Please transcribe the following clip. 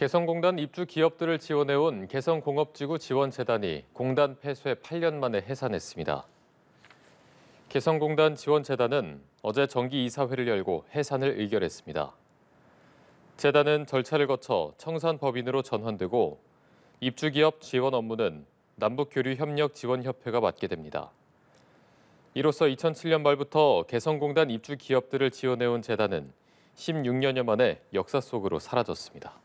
개성공단 입주 기업들을 지원해온 개성공업지구 지원재단이 공단 폐쇄 8년 만에 해산했습니다. 개성공단 지원재단은 어제 정기이사회를 열고 해산을 의결했습니다. 재단은 절차를 거쳐 청산법인으로 전환되고 입주기업 지원 업무는 남북교류협력지원협회가 맡게 됩니다. 이로써 2007년 말부터 개성공단 입주기업들을 지원해온 재단은 16년여 만에 역사 속으로 사라졌습니다.